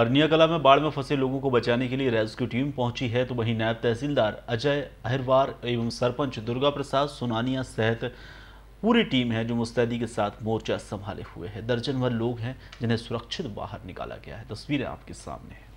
अरनिया कला में बाढ़ में फंसे लोगों को बचाने के लिए रेस्क्यू टीम पहुंची है तो वहीं नायब तहसीलदार अजय अहिरवार एवं सरपंच दुर्गा प्रसाद सोनानिया सहित पूरी टीम है जो मुस्तैदी के साथ मोर्चा संभाले हुए है दर्जन भर लोग हैं जिन्हें सुरक्षित बाहर निकाला गया है तस्वीरें आपके सामने हैं